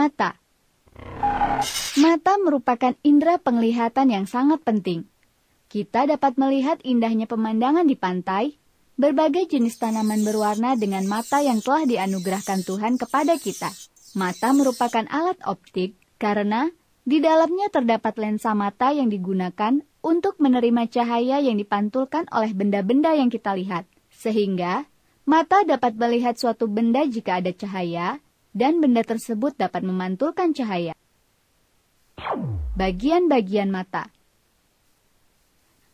Mata Mata merupakan indera penglihatan yang sangat penting. Kita dapat melihat indahnya pemandangan di pantai, berbagai jenis tanaman berwarna dengan mata yang telah dianugerahkan Tuhan kepada kita. Mata merupakan alat optik karena di dalamnya terdapat lensa mata yang digunakan untuk menerima cahaya yang dipantulkan oleh benda-benda yang kita lihat. Sehingga, mata dapat melihat suatu benda jika ada cahaya, dan benda tersebut dapat memantulkan cahaya. Bagian-bagian mata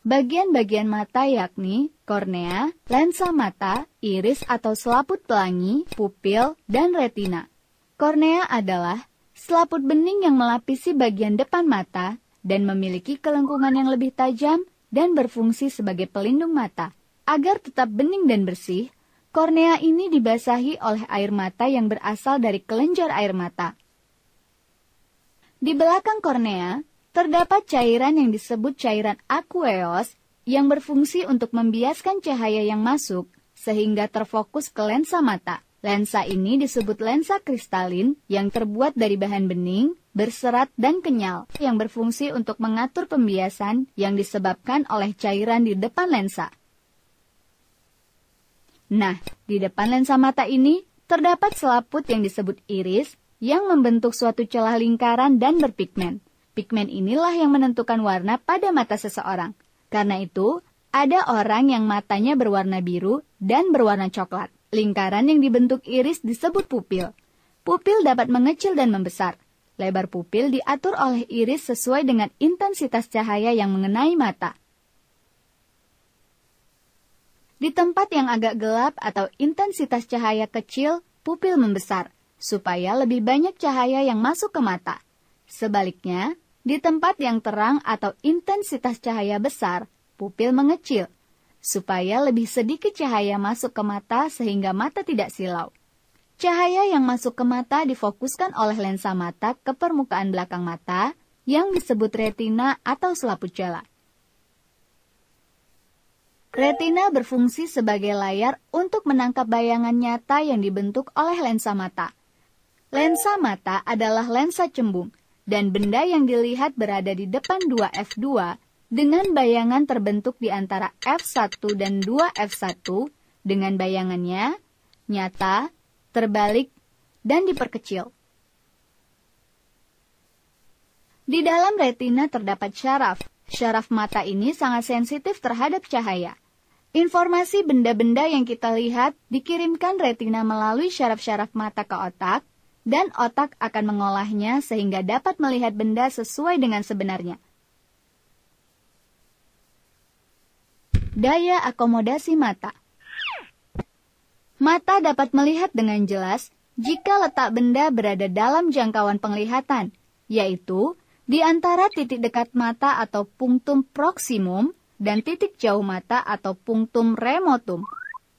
Bagian-bagian mata yakni kornea, lensa mata, iris atau selaput pelangi, pupil, dan retina. Kornea adalah selaput bening yang melapisi bagian depan mata dan memiliki kelengkungan yang lebih tajam dan berfungsi sebagai pelindung mata. Agar tetap bening dan bersih, Kornea ini dibasahi oleh air mata yang berasal dari kelenjar air mata. Di belakang kornea, terdapat cairan yang disebut cairan aqueous yang berfungsi untuk membiaskan cahaya yang masuk sehingga terfokus ke lensa mata. Lensa ini disebut lensa kristalin yang terbuat dari bahan bening, berserat, dan kenyal yang berfungsi untuk mengatur pembiasan yang disebabkan oleh cairan di depan lensa. Nah, di depan lensa mata ini terdapat selaput yang disebut iris yang membentuk suatu celah lingkaran dan berpigmen. Pigmen inilah yang menentukan warna pada mata seseorang. Karena itu, ada orang yang matanya berwarna biru dan berwarna coklat. Lingkaran yang dibentuk iris disebut pupil. Pupil dapat mengecil dan membesar. Lebar pupil diatur oleh iris sesuai dengan intensitas cahaya yang mengenai mata. Di tempat yang agak gelap atau intensitas cahaya kecil, pupil membesar, supaya lebih banyak cahaya yang masuk ke mata. Sebaliknya, di tempat yang terang atau intensitas cahaya besar, pupil mengecil, supaya lebih sedikit cahaya masuk ke mata sehingga mata tidak silau. Cahaya yang masuk ke mata difokuskan oleh lensa mata ke permukaan belakang mata yang disebut retina atau selaput jala. Retina berfungsi sebagai layar untuk menangkap bayangan nyata yang dibentuk oleh lensa mata. Lensa mata adalah lensa cembung, dan benda yang dilihat berada di depan 2F2 dengan bayangan terbentuk di antara F1 dan 2F1 dengan bayangannya nyata, terbalik, dan diperkecil. Di dalam retina terdapat syaraf. Syaraf mata ini sangat sensitif terhadap cahaya. Informasi benda-benda yang kita lihat dikirimkan retina melalui syaraf-syaraf mata ke otak, dan otak akan mengolahnya sehingga dapat melihat benda sesuai dengan sebenarnya. Daya akomodasi mata Mata dapat melihat dengan jelas jika letak benda berada dalam jangkauan penglihatan, yaitu di antara titik dekat mata atau punktum proximum dan titik jauh mata atau punctum remotum.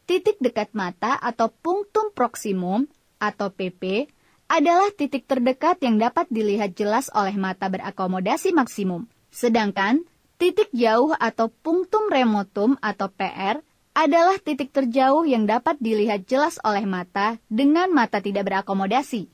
Titik dekat mata atau punctum proximum atau PP adalah titik terdekat yang dapat dilihat jelas oleh mata berakomodasi maksimum. Sedangkan titik jauh atau punctum remotum atau PR adalah titik terjauh yang dapat dilihat jelas oleh mata dengan mata tidak berakomodasi.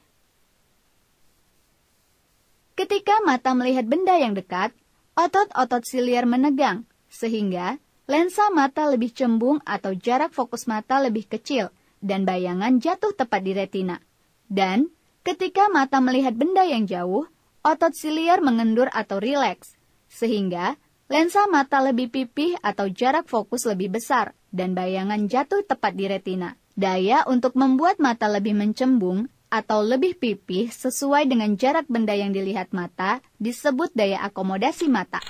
Ketika mata melihat benda yang dekat, otot-otot siliar menegang, sehingga lensa mata lebih cembung atau jarak fokus mata lebih kecil dan bayangan jatuh tepat di retina. Dan ketika mata melihat benda yang jauh, otot siliar mengendur atau rileks, sehingga lensa mata lebih pipih atau jarak fokus lebih besar dan bayangan jatuh tepat di retina. Daya untuk membuat mata lebih mencembung atau lebih pipih sesuai dengan jarak benda yang dilihat mata disebut daya akomodasi mata.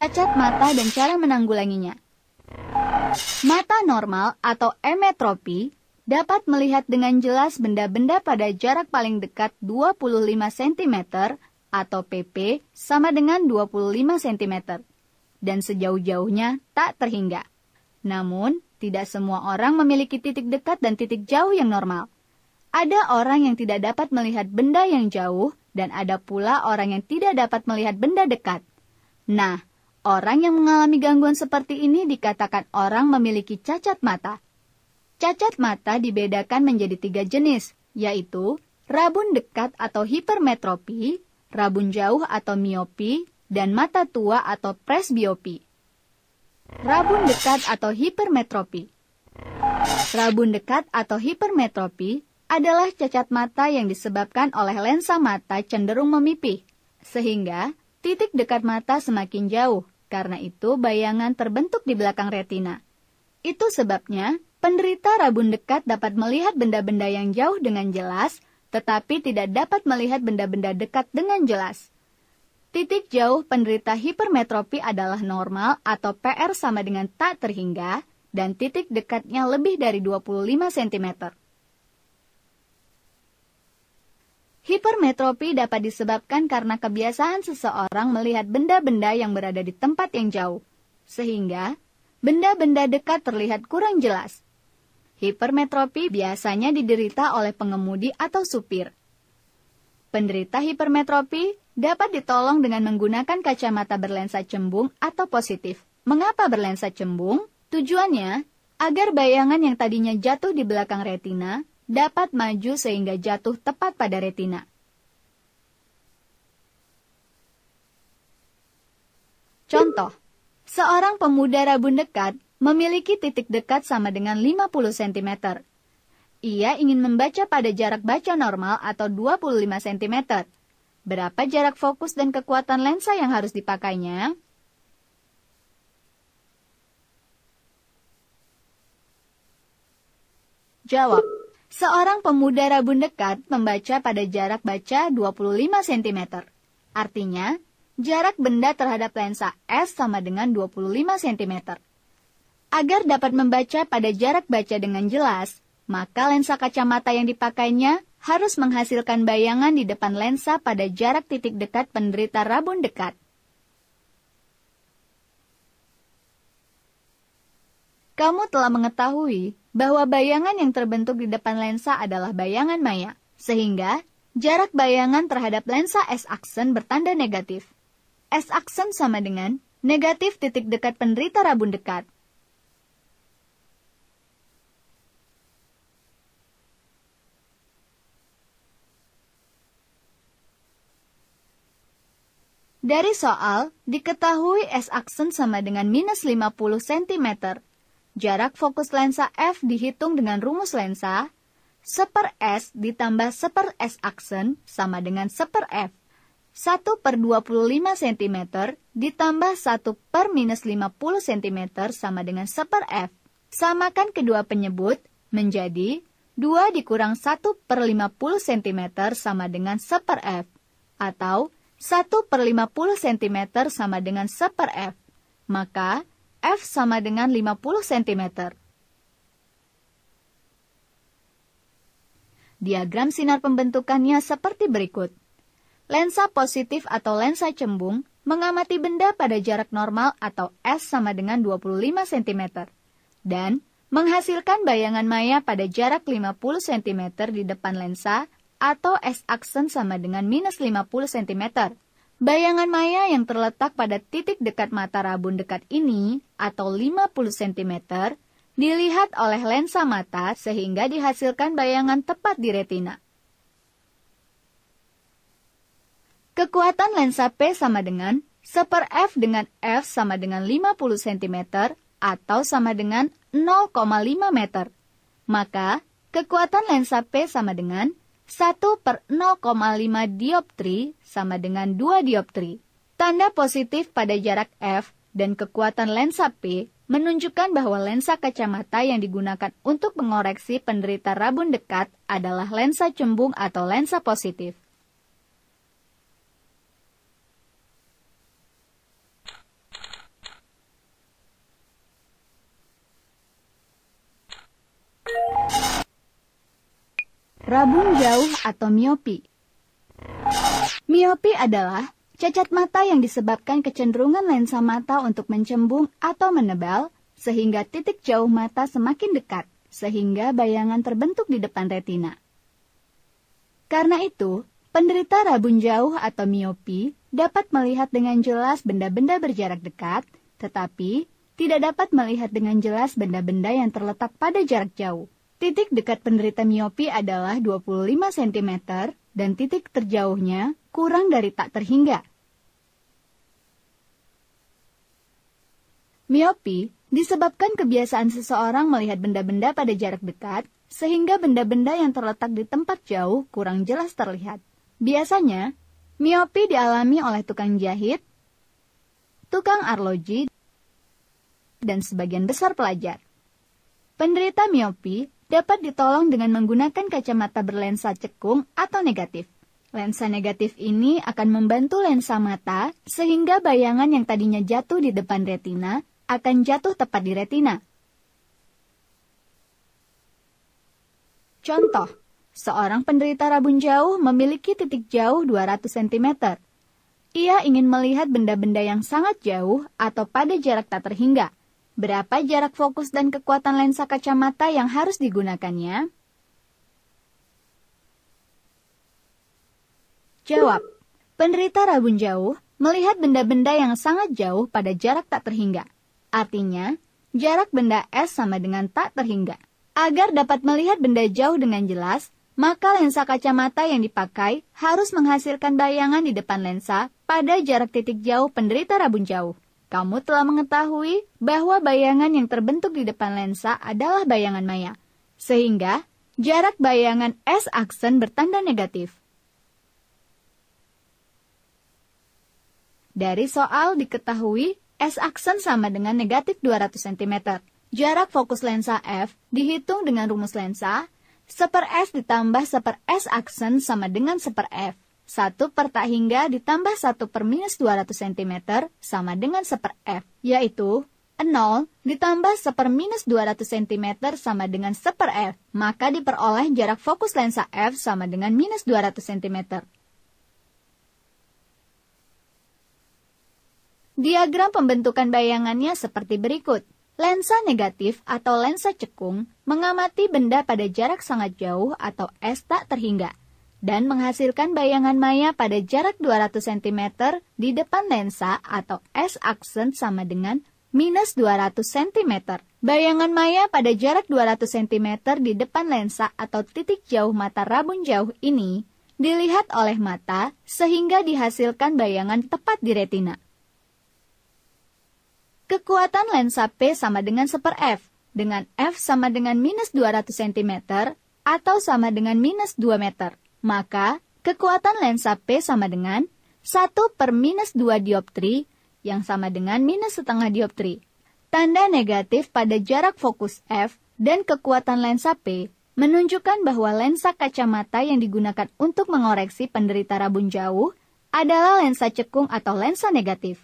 Cacat mata dan cara menanggulanginya. Mata normal atau emetropi dapat melihat dengan jelas benda-benda pada jarak paling dekat 25 cm atau PP sama dengan 25 cm dan sejauh-jauhnya tak terhingga. Namun, tidak semua orang memiliki titik dekat dan titik jauh yang normal. Ada orang yang tidak dapat melihat benda yang jauh dan ada pula orang yang tidak dapat melihat benda dekat. Nah, orang yang mengalami gangguan seperti ini dikatakan orang memiliki cacat mata. Cacat mata dibedakan menjadi tiga jenis, yaitu rabun dekat atau hipermetropi, rabun jauh atau miopi, dan mata tua atau presbiopi. Rabun dekat atau hipermetropi Rabun dekat atau hipermetropi adalah cacat mata yang disebabkan oleh lensa mata cenderung memipih, sehingga titik dekat mata semakin jauh. Karena itu, bayangan terbentuk di belakang retina. Itu sebabnya penderita rabun dekat dapat melihat benda-benda yang jauh dengan jelas, tetapi tidak dapat melihat benda-benda dekat dengan jelas. Titik jauh penderita hipermetropi adalah normal atau PR sama dengan tak terhingga, dan titik dekatnya lebih dari 25 cm. Hipermetropi dapat disebabkan karena kebiasaan seseorang melihat benda-benda yang berada di tempat yang jauh, sehingga benda-benda dekat terlihat kurang jelas. Hipermetropi biasanya diderita oleh pengemudi atau supir. Penderita hipermetropi dapat ditolong dengan menggunakan kacamata berlensa cembung atau positif. Mengapa berlensa cembung? Tujuannya agar bayangan yang tadinya jatuh di belakang retina dapat maju sehingga jatuh tepat pada retina. Contoh, seorang pemuda rabun dekat memiliki titik dekat sama dengan 50 cm. Ia ingin membaca pada jarak baca normal atau 25 cm. Berapa jarak fokus dan kekuatan lensa yang harus dipakainya? Jawab Seorang pemuda rabun dekat membaca pada jarak baca 25 cm. Artinya, jarak benda terhadap lensa S sama dengan 25 cm. Agar dapat membaca pada jarak baca dengan jelas, maka lensa kacamata yang dipakainya harus menghasilkan bayangan di depan lensa pada jarak titik dekat penderita rabun dekat. Kamu telah mengetahui bahwa bayangan yang terbentuk di depan lensa adalah bayangan maya, sehingga jarak bayangan terhadap lensa S-aksen bertanda negatif. S-aksen sama dengan negatif titik dekat penderita rabun dekat. Dari soal, diketahui S-aksen sama dengan minus 50 cm, Jarak fokus lensa F dihitung dengan rumus lensa, per S ditambah per S aksen sama dengan per F. 1 per 25 cm ditambah 1 per minus 50 cm sama dengan per F. Samakan kedua penyebut menjadi 2 dikurang 1 per 50 cm sama dengan per F. Atau 1 per 50 cm sama dengan per F. Maka, F sama dengan 50 cm. Diagram sinar pembentukannya seperti berikut. Lensa positif atau lensa cembung mengamati benda pada jarak normal atau S sama dengan 25 cm. Dan menghasilkan bayangan maya pada jarak 50 cm di depan lensa atau S-aksen sama dengan minus 50 cm. Bayangan maya yang terletak pada titik dekat mata rabun dekat ini atau 50 cm dilihat oleh lensa mata sehingga dihasilkan bayangan tepat di retina. Kekuatan lensa P sama dengan 1 per F dengan F sama dengan 50 cm atau sama dengan 0,5 meter. Maka, kekuatan lensa P sama dengan 1 per 0,5 dioptri sama dengan 2 dioptri. Tanda positif pada jarak F dan kekuatan lensa P menunjukkan bahwa lensa kacamata yang digunakan untuk mengoreksi penderita rabun dekat adalah lensa cembung atau lensa positif. Rabun jauh atau miopi. Miopi adalah cacat mata yang disebabkan kecenderungan lensa mata untuk mencembung atau menebal, sehingga titik jauh mata semakin dekat, sehingga bayangan terbentuk di depan retina. Karena itu, penderita rabun jauh atau miopi dapat melihat dengan jelas benda-benda berjarak dekat, tetapi tidak dapat melihat dengan jelas benda-benda yang terletak pada jarak jauh Titik dekat penderita miopi adalah 25 cm dan titik terjauhnya kurang dari tak terhingga. Miopi disebabkan kebiasaan seseorang melihat benda-benda pada jarak dekat sehingga benda-benda yang terletak di tempat jauh kurang jelas terlihat. Biasanya, miopi dialami oleh tukang jahit, tukang arloji, dan sebagian besar pelajar. Penderita miopi dapat ditolong dengan menggunakan kacamata berlensa cekung atau negatif. Lensa negatif ini akan membantu lensa mata sehingga bayangan yang tadinya jatuh di depan retina akan jatuh tepat di retina. Contoh, seorang penderita rabun jauh memiliki titik jauh 200 cm. Ia ingin melihat benda-benda yang sangat jauh atau pada jarak tak terhingga. Berapa jarak fokus dan kekuatan lensa kacamata yang harus digunakannya? Jawab. Penderita rabun jauh melihat benda-benda yang sangat jauh pada jarak tak terhingga. Artinya, jarak benda S sama dengan tak terhingga. Agar dapat melihat benda jauh dengan jelas, maka lensa kacamata yang dipakai harus menghasilkan bayangan di depan lensa pada jarak titik jauh penderita rabun jauh. Kamu telah mengetahui bahwa bayangan yang terbentuk di depan lensa adalah bayangan maya, sehingga jarak bayangan S aksen bertanda negatif. Dari soal diketahui S aksen sama dengan negatif 200 cm. Jarak fokus lensa F dihitung dengan rumus lensa, seper S ditambah seper S aksen sama dengan seper F. 1 per tak hingga ditambah 1 per minus 200 cm sama dengan 1 per F, yaitu 0 ditambah 1 per minus 200 cm sama dengan 1 per F, maka diperoleh jarak fokus lensa F sama dengan minus 200 cm. Diagram pembentukan bayangannya seperti berikut. Lensa negatif atau lensa cekung mengamati benda pada jarak sangat jauh atau S tak terhingga dan menghasilkan bayangan maya pada jarak 200 cm di depan lensa atau S-aksen sama dengan minus 200 cm. Bayangan maya pada jarak 200 cm di depan lensa atau titik jauh mata rabun jauh ini dilihat oleh mata sehingga dihasilkan bayangan tepat di retina. Kekuatan lensa P sama dengan 1 F, dengan F sama dengan minus 200 cm atau sama dengan minus 2 meter. Maka, kekuatan lensa P sama dengan 1 per minus 2 dioptri yang sama dengan minus setengah dioptri. Tanda negatif pada jarak fokus F dan kekuatan lensa P menunjukkan bahwa lensa kacamata yang digunakan untuk mengoreksi penderita rabun jauh adalah lensa cekung atau lensa negatif.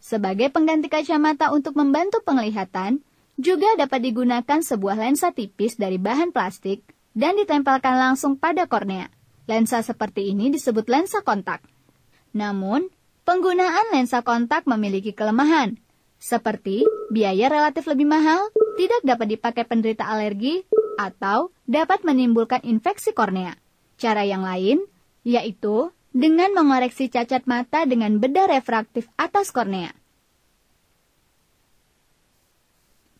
Sebagai pengganti kacamata untuk membantu penglihatan, juga dapat digunakan sebuah lensa tipis dari bahan plastik dan ditempelkan langsung pada kornea. Lensa seperti ini disebut lensa kontak. Namun, penggunaan lensa kontak memiliki kelemahan, seperti biaya relatif lebih mahal, tidak dapat dipakai penderita alergi, atau dapat menimbulkan infeksi kornea. Cara yang lain, yaitu dengan mengoreksi cacat mata dengan bedah refraktif atas kornea.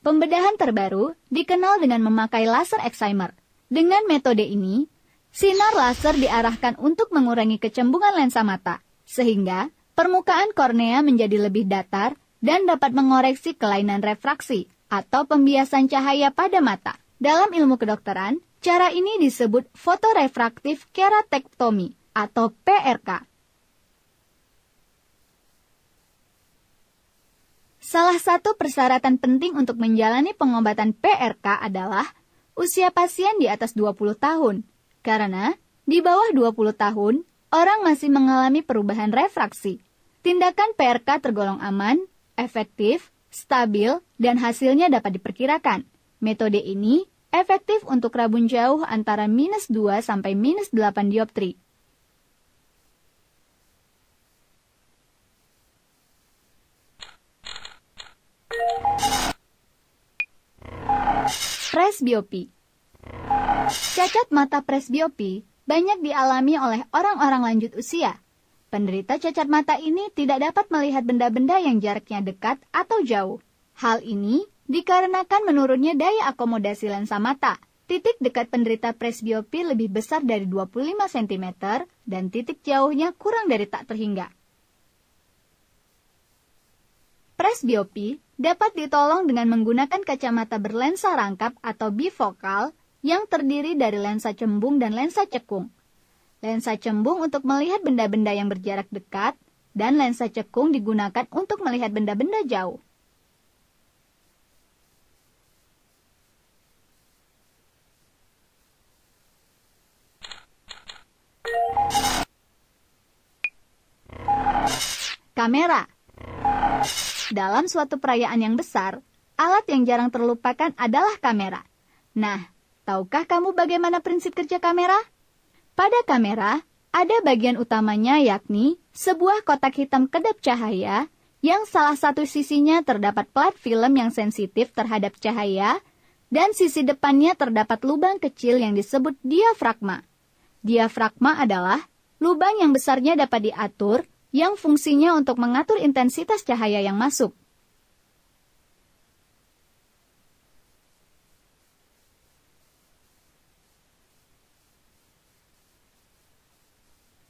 Pembedahan terbaru dikenal dengan memakai laser excimer. Dengan metode ini, sinar laser diarahkan untuk mengurangi kecembungan lensa mata, sehingga permukaan kornea menjadi lebih datar dan dapat mengoreksi kelainan refraksi atau pembiasan cahaya pada mata. Dalam ilmu kedokteran, cara ini disebut fotorefraktif keratektomi atau PRK. Salah satu persyaratan penting untuk menjalani pengobatan PRK adalah usia pasien di atas 20 tahun. Karena di bawah 20 tahun, orang masih mengalami perubahan refraksi. Tindakan PRK tergolong aman, efektif, stabil, dan hasilnya dapat diperkirakan. Metode ini efektif untuk rabun jauh antara minus 2 sampai minus 8 dioptri. Presbiopi Cacat mata presbiopi banyak dialami oleh orang-orang lanjut usia. Penderita cacat mata ini tidak dapat melihat benda-benda yang jaraknya dekat atau jauh. Hal ini dikarenakan menurunnya daya akomodasi lensa mata. Titik dekat penderita presbiopi lebih besar dari 25 cm dan titik jauhnya kurang dari tak terhingga. Presbiopi dapat ditolong dengan menggunakan kacamata berlensa rangkap atau bifokal yang terdiri dari lensa cembung dan lensa cekung. Lensa cembung untuk melihat benda-benda yang berjarak dekat dan lensa cekung digunakan untuk melihat benda-benda jauh. Kamera dalam suatu perayaan yang besar, alat yang jarang terlupakan adalah kamera. Nah, tahukah kamu bagaimana prinsip kerja kamera? Pada kamera, ada bagian utamanya yakni sebuah kotak hitam kedap cahaya yang salah satu sisinya terdapat plat film yang sensitif terhadap cahaya dan sisi depannya terdapat lubang kecil yang disebut diafragma. Diafragma adalah lubang yang besarnya dapat diatur yang fungsinya untuk mengatur intensitas cahaya yang masuk.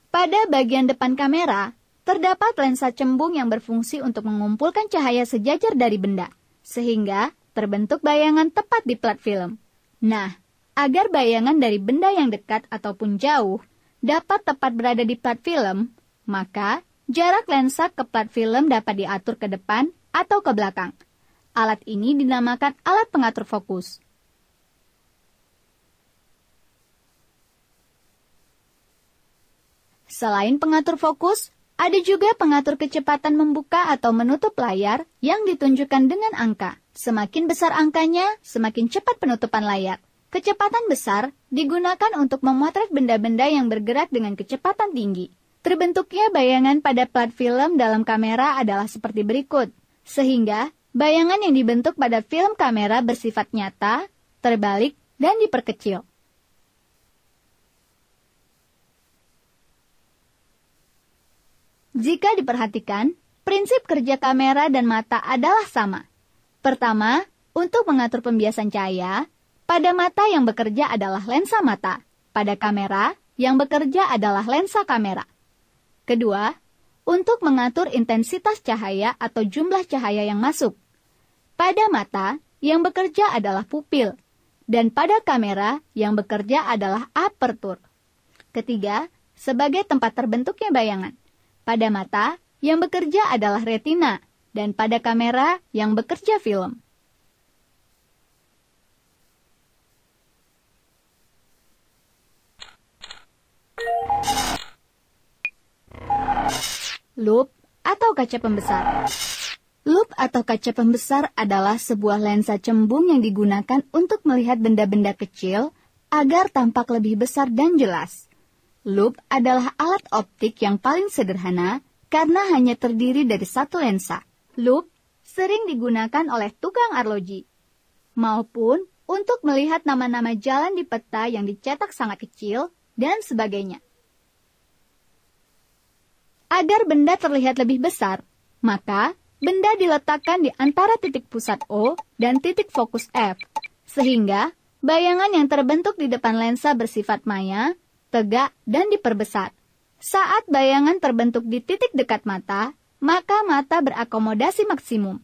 Pada bagian depan kamera, terdapat lensa cembung yang berfungsi untuk mengumpulkan cahaya sejajar dari benda, sehingga terbentuk bayangan tepat di plat film. Nah, agar bayangan dari benda yang dekat ataupun jauh dapat tepat berada di plat film, maka Jarak lensa ke plat film dapat diatur ke depan atau ke belakang. Alat ini dinamakan alat pengatur fokus. Selain pengatur fokus, ada juga pengatur kecepatan membuka atau menutup layar yang ditunjukkan dengan angka. Semakin besar angkanya, semakin cepat penutupan layar. Kecepatan besar digunakan untuk memotret benda-benda yang bergerak dengan kecepatan tinggi. Terbentuknya bayangan pada plat film dalam kamera adalah seperti berikut, sehingga bayangan yang dibentuk pada film kamera bersifat nyata, terbalik, dan diperkecil. Jika diperhatikan, prinsip kerja kamera dan mata adalah sama. Pertama, untuk mengatur pembiasan cahaya, pada mata yang bekerja adalah lensa mata, pada kamera yang bekerja adalah lensa kamera. Kedua, untuk mengatur intensitas cahaya atau jumlah cahaya yang masuk. Pada mata, yang bekerja adalah pupil, dan pada kamera, yang bekerja adalah aperture. Ketiga, sebagai tempat terbentuknya bayangan. Pada mata, yang bekerja adalah retina, dan pada kamera, yang bekerja film. Loop atau kaca pembesar. Loop atau kaca pembesar adalah sebuah lensa cembung yang digunakan untuk melihat benda-benda kecil agar tampak lebih besar dan jelas. Loop adalah alat optik yang paling sederhana karena hanya terdiri dari satu lensa. Loop sering digunakan oleh tukang arloji maupun untuk melihat nama-nama jalan di peta yang dicetak sangat kecil dan sebagainya. Agar benda terlihat lebih besar, maka benda diletakkan di antara titik pusat O dan titik fokus F, sehingga bayangan yang terbentuk di depan lensa bersifat maya, tegak, dan diperbesar. Saat bayangan terbentuk di titik dekat mata, maka mata berakomodasi maksimum.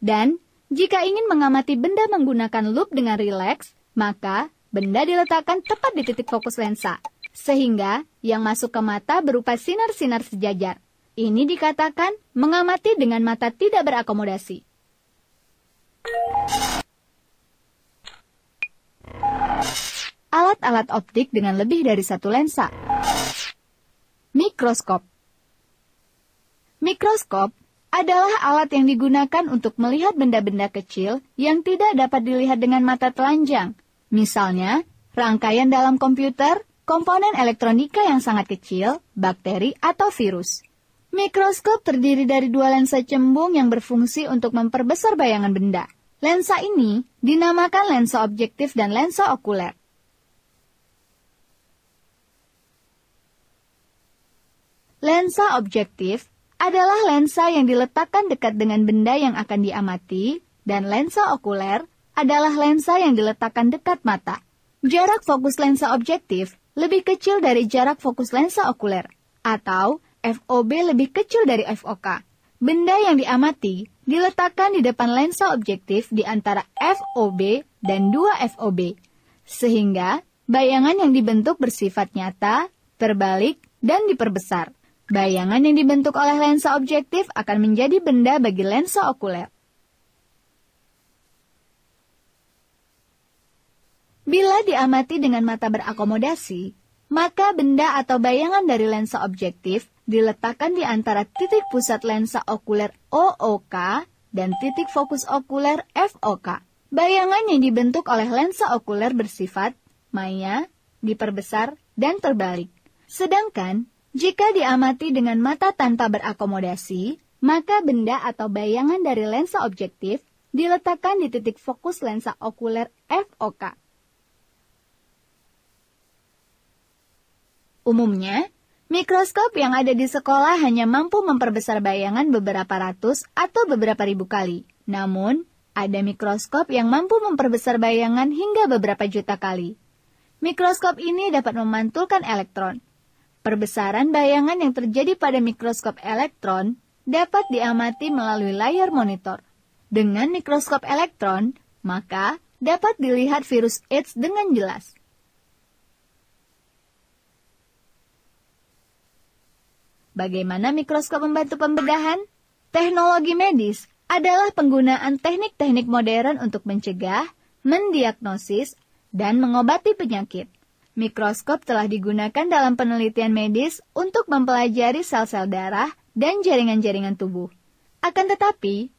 Dan jika ingin mengamati benda menggunakan loop dengan rileks, maka benda diletakkan tepat di titik fokus lensa sehingga yang masuk ke mata berupa sinar-sinar sejajar. Ini dikatakan mengamati dengan mata tidak berakomodasi. Alat-alat optik dengan lebih dari satu lensa. Mikroskop Mikroskop adalah alat yang digunakan untuk melihat benda-benda kecil yang tidak dapat dilihat dengan mata telanjang. Misalnya, rangkaian dalam komputer komponen elektronika yang sangat kecil, bakteri atau virus. Mikroskop terdiri dari dua lensa cembung yang berfungsi untuk memperbesar bayangan benda. Lensa ini dinamakan lensa objektif dan lensa okuler. Lensa objektif adalah lensa yang diletakkan dekat dengan benda yang akan diamati, dan lensa okuler adalah lensa yang diletakkan dekat mata. Jarak fokus lensa objektif lebih kecil dari jarak fokus lensa okuler atau FOB lebih kecil dari FOK. Benda yang diamati diletakkan di depan lensa objektif di antara FOB dan 2 FOB, sehingga bayangan yang dibentuk bersifat nyata, terbalik, dan diperbesar. Bayangan yang dibentuk oleh lensa objektif akan menjadi benda bagi lensa okuler. Bila diamati dengan mata berakomodasi, maka benda atau bayangan dari lensa objektif diletakkan di antara titik pusat lensa okuler OOK dan titik fokus okuler FOK. Bayangan yang dibentuk oleh lensa okuler bersifat maya, diperbesar, dan terbalik. Sedangkan, jika diamati dengan mata tanpa berakomodasi, maka benda atau bayangan dari lensa objektif diletakkan di titik fokus lensa okuler FOK. Umumnya, mikroskop yang ada di sekolah hanya mampu memperbesar bayangan beberapa ratus atau beberapa ribu kali. Namun, ada mikroskop yang mampu memperbesar bayangan hingga beberapa juta kali. Mikroskop ini dapat memantulkan elektron. Perbesaran bayangan yang terjadi pada mikroskop elektron dapat diamati melalui layar monitor. Dengan mikroskop elektron, maka dapat dilihat virus AIDS dengan jelas. Bagaimana mikroskop membantu pembedahan? Teknologi medis adalah penggunaan teknik-teknik modern untuk mencegah, mendiagnosis, dan mengobati penyakit. Mikroskop telah digunakan dalam penelitian medis untuk mempelajari sel-sel darah dan jaringan-jaringan tubuh. Akan tetapi,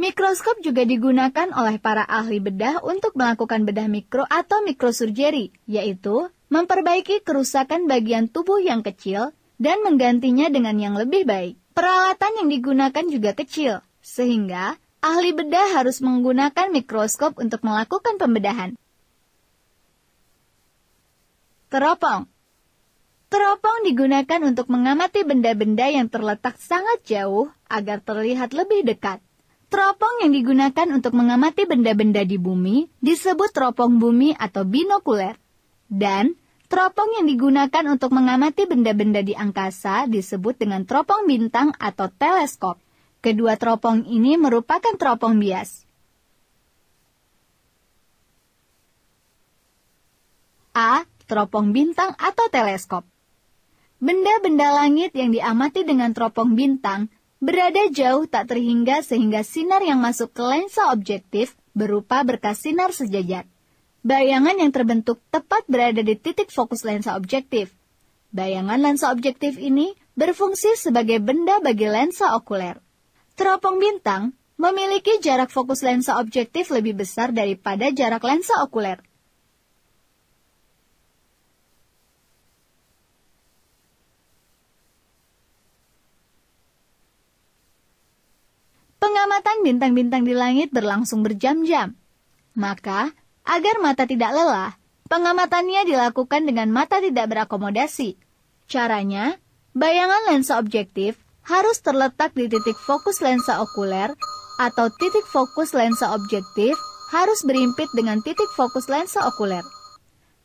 mikroskop juga digunakan oleh para ahli bedah untuk melakukan bedah mikro atau mikrosurgery, yaitu memperbaiki kerusakan bagian tubuh yang kecil dan menggantinya dengan yang lebih baik. Peralatan yang digunakan juga kecil, sehingga ahli bedah harus menggunakan mikroskop untuk melakukan pembedahan. Teropong Teropong digunakan untuk mengamati benda-benda yang terletak sangat jauh agar terlihat lebih dekat. Teropong yang digunakan untuk mengamati benda-benda di bumi disebut teropong bumi atau binokuler. Dan Teropong yang digunakan untuk mengamati benda-benda di angkasa disebut dengan teropong bintang atau teleskop. Kedua teropong ini merupakan teropong bias. A. Teropong bintang atau teleskop. Benda-benda langit yang diamati dengan teropong bintang berada jauh tak terhingga sehingga sinar yang masuk ke lensa objektif berupa berkas sinar sejajar. Bayangan yang terbentuk tepat berada di titik fokus lensa objektif. Bayangan lensa objektif ini berfungsi sebagai benda bagi lensa okuler. Teropong bintang memiliki jarak fokus lensa objektif lebih besar daripada jarak lensa okuler. Pengamatan bintang-bintang di langit berlangsung berjam-jam. Maka, Agar mata tidak lelah, pengamatannya dilakukan dengan mata tidak berakomodasi. Caranya, bayangan lensa objektif harus terletak di titik fokus lensa okuler atau titik fokus lensa objektif harus berimpit dengan titik fokus lensa okuler.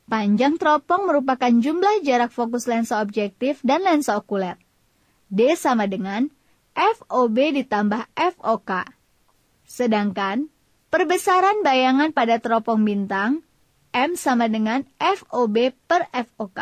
Panjang teropong merupakan jumlah jarak fokus lensa objektif dan lensa okuler. D sama dengan FOB ditambah FOK. Sedangkan Perbesaran bayangan pada teropong bintang M sama dengan FOB per FOK.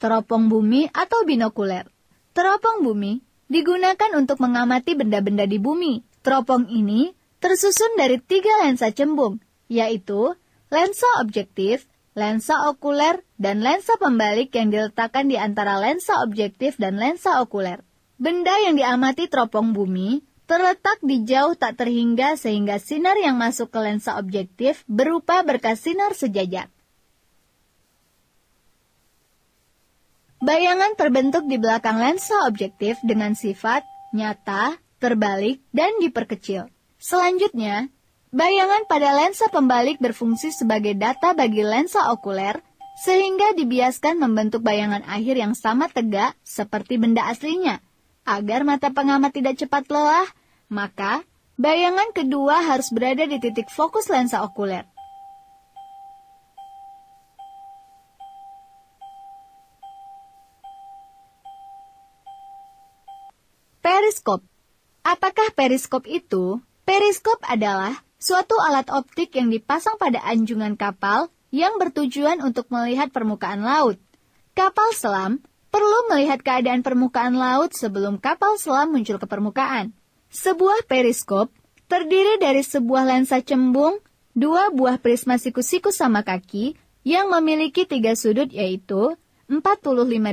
Teropong bumi atau binokuler. Teropong bumi digunakan untuk mengamati benda-benda di bumi. Teropong ini tersusun dari tiga lensa cembung, yaitu lensa objektif, lensa okuler, dan lensa pembalik yang diletakkan di antara lensa objektif dan lensa okuler. Benda yang diamati teropong bumi terletak di jauh tak terhingga sehingga sinar yang masuk ke lensa objektif berupa berkas sinar sejajar. Bayangan terbentuk di belakang lensa objektif dengan sifat nyata, terbalik, dan diperkecil. Selanjutnya, Bayangan pada lensa pembalik berfungsi sebagai data bagi lensa okuler, sehingga dibiaskan membentuk bayangan akhir yang sama tegak seperti benda aslinya. Agar mata pengamat tidak cepat lelah, maka bayangan kedua harus berada di titik fokus lensa okuler. Periskop Apakah periskop itu? Periskop adalah suatu alat optik yang dipasang pada anjungan kapal yang bertujuan untuk melihat permukaan laut. Kapal selam perlu melihat keadaan permukaan laut sebelum kapal selam muncul ke permukaan. Sebuah periskop terdiri dari sebuah lensa cembung, dua buah prisma siku-siku sama kaki yang memiliki tiga sudut yaitu 45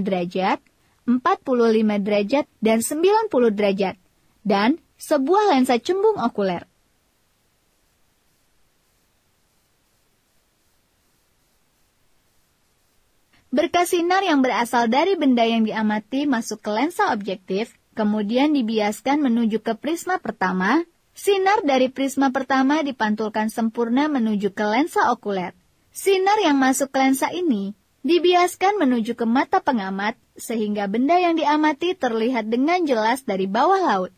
derajat, 45 derajat, dan 90 derajat, dan sebuah lensa cembung okuler. Berkas sinar yang berasal dari benda yang diamati masuk ke lensa objektif, kemudian dibiaskan menuju ke prisma pertama. Sinar dari prisma pertama dipantulkan sempurna menuju ke lensa okuler. Sinar yang masuk ke lensa ini dibiaskan menuju ke mata pengamat sehingga benda yang diamati terlihat dengan jelas dari bawah laut.